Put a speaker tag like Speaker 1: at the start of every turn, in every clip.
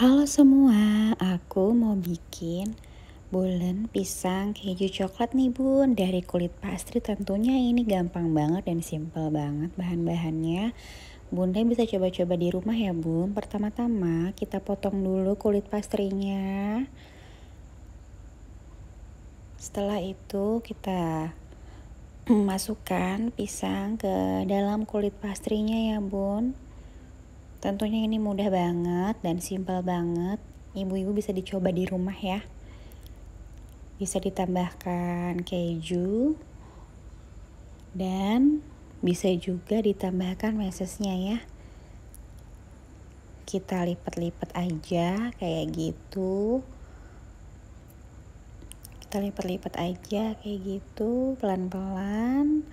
Speaker 1: Halo semua, aku mau bikin bulan pisang keju coklat nih bun Dari kulit pastry tentunya ini gampang banget dan simple banget bahan-bahannya Bunda bisa coba-coba di rumah ya bun Pertama-tama kita potong dulu kulit pastrinya Setelah itu kita masukkan pisang ke dalam kulit pastrinya ya bun Tentunya ini mudah banget dan simple banget. Ibu-ibu bisa dicoba di rumah ya. Bisa ditambahkan keju dan bisa juga ditambahkan mesesnya ya. Kita lipat-lipat aja kayak gitu. Kita lipat-lipat aja kayak gitu pelan-pelan.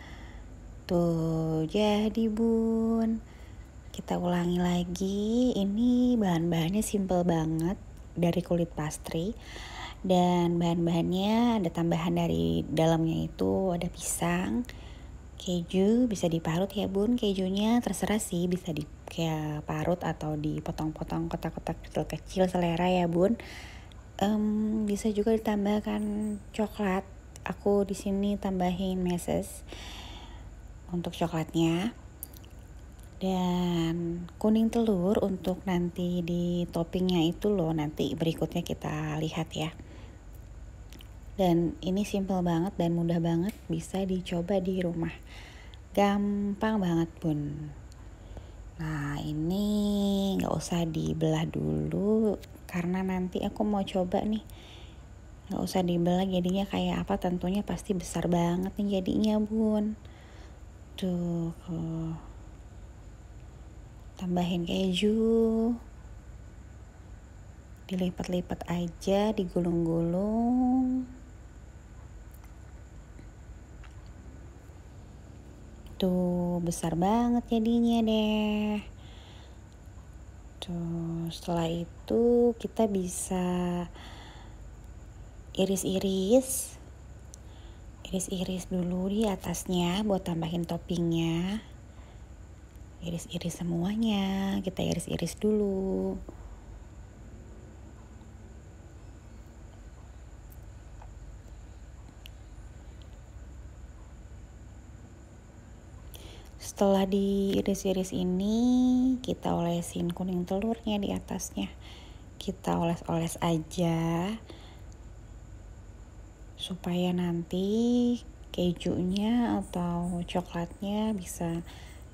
Speaker 1: Tuh jadi bun kita ulangi lagi ini bahan-bahannya simple banget dari kulit pastry dan bahan-bahannya ada tambahan dari dalamnya itu ada pisang keju bisa diparut ya bun kejunya terserah sih bisa di kayak parut atau dipotong-potong kotak-kotak kecil-kecil selera ya bun um, bisa juga ditambahkan coklat aku di sini tambahin meses untuk coklatnya dan kuning telur untuk nanti di toppingnya itu loh nanti berikutnya kita lihat ya dan ini simple banget dan mudah banget bisa dicoba di rumah gampang banget bun nah ini nggak usah dibelah dulu karena nanti aku mau coba nih nggak usah dibelah jadinya kayak apa tentunya pasti besar banget nih jadinya bun tuh tambahin keju dilipat-lipat aja digulung-gulung tuh besar banget jadinya deh tuh setelah itu kita bisa iris-iris iris-iris dulu di atasnya buat tambahin toppingnya iris-iris semuanya kita iris-iris dulu setelah diiris-iris ini kita olesin kuning telurnya di atasnya kita oles-oles aja supaya nanti kejunya atau coklatnya bisa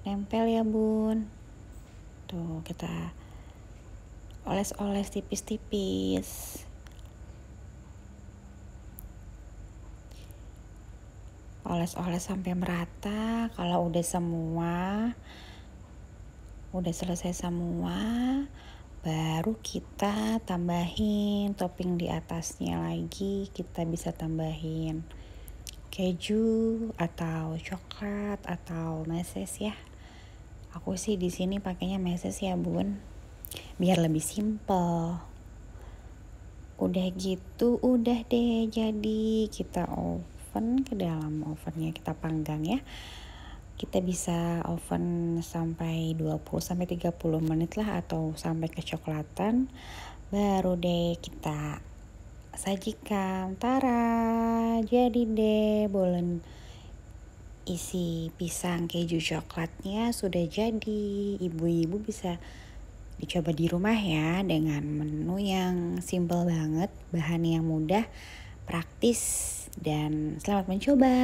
Speaker 1: nempel ya bun tuh kita oles-oles tipis-tipis oles-oles sampai merata kalau udah semua udah selesai semua baru kita tambahin topping di atasnya lagi kita bisa tambahin keju atau coklat atau meses ya Aku sih di sini pakainya meses ya bun, biar lebih simple. Udah gitu, udah deh jadi kita oven ke dalam ovennya kita panggang ya. Kita bisa oven sampai 20 sampai 30 menit lah atau sampai kecoklatan. Baru deh kita sajikan. Tara, jadi deh bolen isi pisang keju coklatnya sudah jadi. Ibu-ibu bisa dicoba di rumah ya dengan menu yang simple banget, bahan yang mudah, praktis dan selamat mencoba.